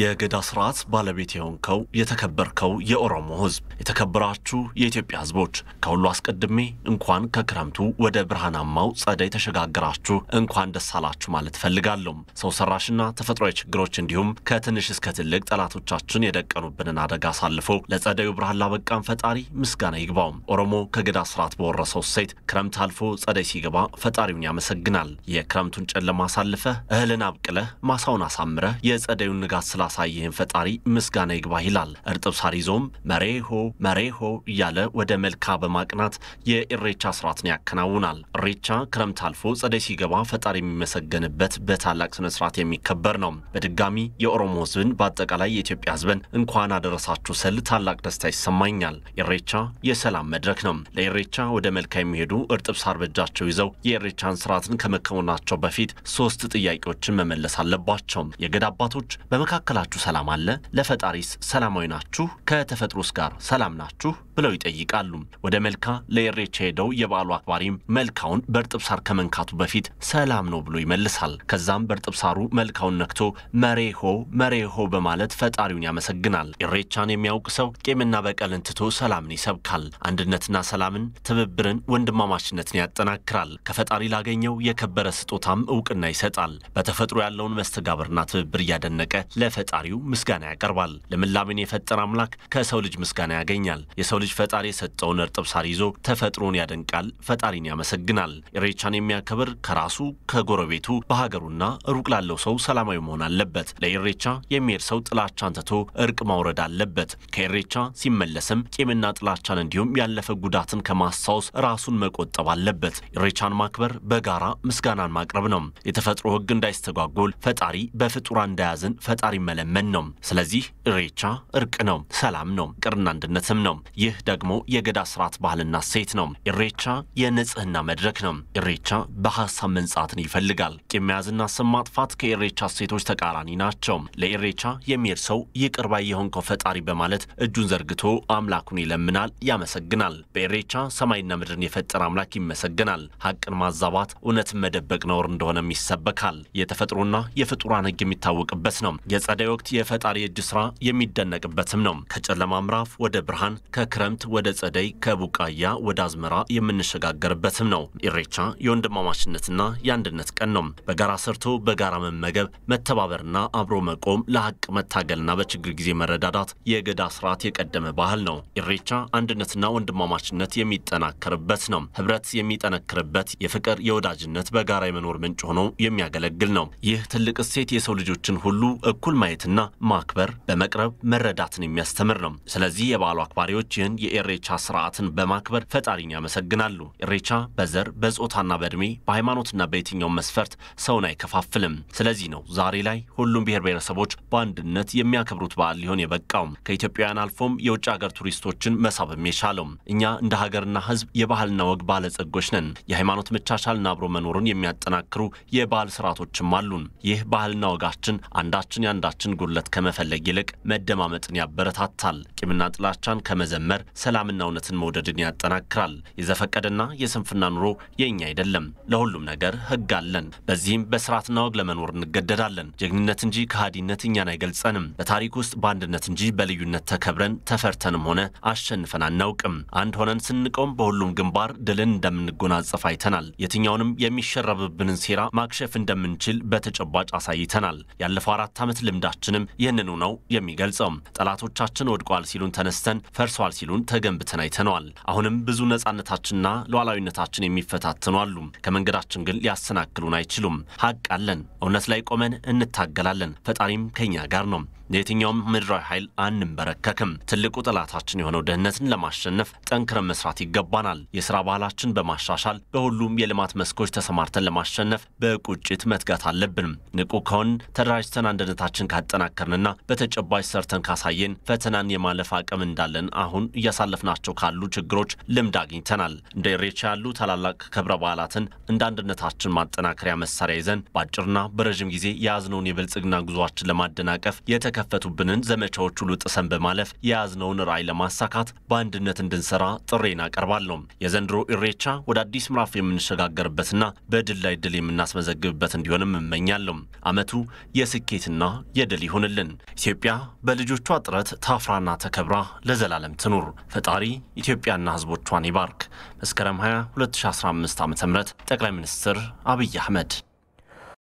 የገዳ ስርዓት ባለቤት የሆንከው የተከበርከው የኦሮሞ ህዝብ የተከበራችሁ የኢትዮጵያ ህዝቦች ከሁሉ አስቀድሜ እንኳን ከክረምቱ ወደ ብርሃናማው ጸደይ ተሸጋግራችሁ እንኳን ደስ አላችሁ ማለት ፈልጋለሁ። ሰው ሰራሽና ተፈጥሯዊ ችግሮች እንዲሁም ከትንሽ እስከ ትልቅ ጠላቶቻችን የደቀኑብንን አደጋ አሳልፎ ለጸደዩ ብርሃን ላበቃን ፈጣሪ ምስጋና ይግባው። ኦሮሞ ከገዳ ስርዓት በወረሰው ሴት ክረምት አልፎ ጸደይ ሲገባ ፈጣሪውን ያመሰግናል። የክረምቱን ጨለማ አሳልፈህ እህልን አብቅለህ ማሳውን አሳምረህ የጸደዩን ንጋት ስላሳየህን ፈጣሪ ምስጋና ይግባህ ይላል። እርጥብ ሳር ይዞም መሬሆ መሬሆ እያለ ወደ መልካ በማቅናት የኢሬቻ ስርዓትን ያከናውናል። ኢሬቻ ክረምት አልፎ ጸደይ ሲገባ ፈጣሪ የሚመሰገንበት በታላቅ ስነ ስርዓት የሚከበር ነው። በድጋሚ የኦሮሞ ህዝብን በአጠቃላይ የኢትዮጵያ ህዝብን እንኳን አደረሳችሁ ስል ታላቅ ደስታ ይሰማኛል። ኢሬቻ የሰላም መድረክ ነው። ለኢሬቻ ወደ መልካ የሚሄዱ እርጥብ ሳር በእጃቸው ይዘው የኢሬቻን ስርዓትን ከመከወናቸው በፊት ሶስት ጥያቄዎችን መመለስ አለባቸው። የገዳ አባቶች በመካከል መካከላችሁ ሰላም አለ? ለፈጣሪስ ሰላማዊ ናችሁ? ከተፈጥሮስ ጋር ሰላም ናችሁ? ብለው ይጠይቃሉ። ወደ መልካ ለኢሬቻ ሄደው የበዓሉ አክባሪም መልካውን በእርጥብ ሳር ከመንካቱ በፊት ሰላም ነው ብሎ ይመልሳል። ከዛም በእርጥብ ሳሩ መልካውን ነክቶ መሬሆ መሬሆ በማለት ፈጣሪውን ያመሰግናል። ኢሬቻን የሚያውቅ ሰው ቂምና በቀልን ትቶ ሰላምን ይሰብካል። አንድነትና ሰላምን፣ ትብብርን፣ ወንድማማችነትን ያጠናክራል። ከፈጣሪ ላገኘው የከበረ ስጦታም እውቅና ይሰጣል። በተፈጥሮ ያለውን መስተጋብርና ትብብር እያደነቀ ለፈጣሪው ምስጋና ያቀርባል። ልምላሜን የፈጠረ አምላክ ከሰው ልጅ ምስጋና ያገኛል። የሰው ልጅ ፈጣሪ የሰጠውን እርጥብ ሳር ይዞ ተፈጥሮን ያደንቃል፣ ፈጣሪን ያመሰግናል። ኢሬቻን የሚያከብር ከራሱ ከጎረቤቱ፣ በሀገሩና ሩቅ ላለው ሰው ሰላማዊ መሆን አለበት። ለኢሬቻ የሚሄድ ሰው ጥላቻን ትቶ እርቅ ማውረድ አለበት። ከኢሬቻ ሲመለስም ቂምና ጥላቻን እንዲሁም ያለፈ ጉዳትን ከማስታወስ ራሱን መቆጠብ አለበት። ኢሬቻን ማክበር በጋራ ምስጋናን ማቅረብ ነው። የተፈጥሮ ህግ እንዳይስተጓጎል ፈጣሪ በፍጡራ እንዳያዝን ፈጣሪ መለመን ነው። ስለዚህ ኢሬቻ እርቅ ነው፣ ሰላም ነው፣ ቅርና አንድነትም ነው። ይህ ይህ ደግሞ የገዳ ስርዓት ባህልና ሴት ነው። ኢሬቻ የንጽህና መድረክ ነው። ኢሬቻ በሀሳብ መንጻትን ይፈልጋል። ቂም መያዝና ስም ማጥፋት ከኢሬቻ ሴቶች ተቃራኒ ናቸው። ለኢሬቻ የሚሄድ ሰው ይቅር ባይ የሆንከው ፈጣሪ በማለት እጁን ዘርግቶ አምላኩን ይለምናል፣ ያመሰግናል። በኢሬቻ ሰማይና ምድርን የፈጠረ አምላክ ይመሰግናል። ሀቅን ማዛባት፣ እውነትን መደበቅ ነውር እንደሆነም ይሰበካል። የተፈጥሮና የፍጡራን ሕግ የሚታወቅበት ነው። የጸደይ ወቅት የፈጣሪ እጅ ስራ የሚደነቅበትም ነው። ከጨለማ ምዕራፍ ወደ ብርሃን ከክረ ከክረምት ወደ ጸደይ ከቡቃያ ወደ አዝመራ የምንሸጋገርበትም ነው። ኢሬቻ የወንድማማችነትና የአንድነት ቀን ነው። በጋራ ሰርቶ በጋራ መመገብ፣ መተባበርና አብሮ መቆም፣ ለሀቅ መታገልና በችግር ጊዜ መረዳዳት የገዳ ስርዓት የቀደመ ባህል ነው። ኢሬቻ አንድነትና ወንድማማችነት የሚጠናከርበት ነው። ህብረት የሚጠነክርበት፣ የፍቅር የወዳጅነት፣ በጋራ የመኖር ምንጭ ሆኖ የሚያገለግል ነው። ይህ ትልቅ እሴት የሰው ልጆችን ሁሉ እኩል ማየትና ማክበር፣ በመቅረብ መረዳትን የሚያስተምር ነው። ስለዚህ የበዓሉ አክባሪዎች ይህን በዓልን የኤሬቻ ስርዓትን በማክበር ፈጣሪን ያመሰግናሉ። ኤሬቻ በዘር በጾታና በእድሜ በሃይማኖትና በየትኛውም መስፈርት ሰውን አይከፋፍልም። ስለዚህ ነው ዛሬ ላይ ሁሉም ብሔር ብሔረሰቦች በአንድነት የሚያከብሩት በዓል ሊሆን የበቃው ከኢትዮጵያውያን አልፎም የውጭ ሀገር ቱሪስቶችን መሳብም የቻለው። እኛ እንደ ሀገርና ህዝብ የባህልና ወግ ባለጸጎች ነን። የሃይማኖት መቻቻልና አብሮ መኖሩን የሚያጠናክሩ የባህል ስርዓቶችም አሉን። ይህ ባህልና ወጋችን አንዳችን የአንዳችን ጉድለት ከመፈለግ ይልቅ መደማመጥን ያበረታታል። ቂምና ጥላቻን ከመዘመር መከባበር ሰላምና እውነትን መውደድን ያጠናክራል። የዘፈቀደና የስንፍና ኑሮ የእኛ አይደለም። ለሁሉም ነገር ህግ አለን። በዚህም በስርዓትና ወግ ለመኖር እንገደዳለን። ጀግንነት እንጂ ከሃዲነት እኛን አይገልጸንም። በታሪክ ውስጥ በአንድነት እንጂ በልዩነት ተከብረን ተፈርተንም ሆነ አሸንፈን አናውቅም። አንድ ሆነን ስንቆም በሁሉም ግንባር ድልን እንደምንጎናጸፍ አይተናል። የትኛውንም የሚሸረብብንን ሴራ ማክሸፍ እንደምንችል በተጨባጭ አሳይተናል። ያለፈው አራት ዓመት ልምዳችንም ይህንኑ ነው የሚገልጸው። ጠላቶቻችን ወድቋል ሲሉን ተነስተን ፈርሷል ሲሉ መሆኑን ተገንብተን አይተነዋል። አሁንም ብዙ ነጻነታችንና ሉዓላዊነታችን የሚፈታተኑ አሉ። ከመንገዳችን ግን ሊያሰናክሉን አይችሉም። ሀቅ አለን። እውነት ላይ ቆመን እንታገላለን። ፈጣሪም ከኛ ጋር ነው። ለየትኛውም ምድራዊ ኃይል አንንበረከክም። ትልቁ ጠላታችን የሆነው ድህነትን ለማሸነፍ ጠንክረን መስራት ይገባናል። የሥራ ባህላችን በማሻሻል በሁሉም የልማት መስኮች ተሰማርተን ለማሸነፍ በቁጭት መትጋት አለብን። ንቁ ከሆን ተደራጅተን አንድነታችን ካጠናከርንና በተጨባጭ ሰርተን ካሳየን ፈተናን የማለፍ አቅም እንዳለን አሁን እያሳለፍናቸው ካሉ ችግሮች ልምድ አግኝተናል። እንደ ኢሬቻ ያሉ ታላላቅ ክብረ በዓላትን እንደ አንድነታችን ማጠናከሪያ መሳሪያ ይዘን በአጭርና በረዥም ጊዜ የያዝነውን የብልጽግና ጉዟችን ለማደናቀፍ የተከፈቱብንን ዘመቻዎች ሁሉ ጥሰን በማለፍ የያዝነውን ራዕይ ለማሳካት በአንድነት እንድንሰራ ጥሬን አቀርባለሁ። የዘንድሮ ኢሬቻ ወደ አዲስ ምዕራፍ የምንሸጋገርበትና በድል ላይ ድል የምናስመዘግብበት እንዲሆንም እመኛለሁ። አመቱ የስኬትና የድል ይሁንልን። ኢትዮጵያ በልጆቿ ጥረት ታፍራና ተከብራ ለዘላለም ትኑር። ፈጣሪ ኢትዮጵያና ህዝቦቿን ይባርክ። መስከረም 2 2015 ዓ ም ጠቅላይ ሚኒስትር አብይ አህመድ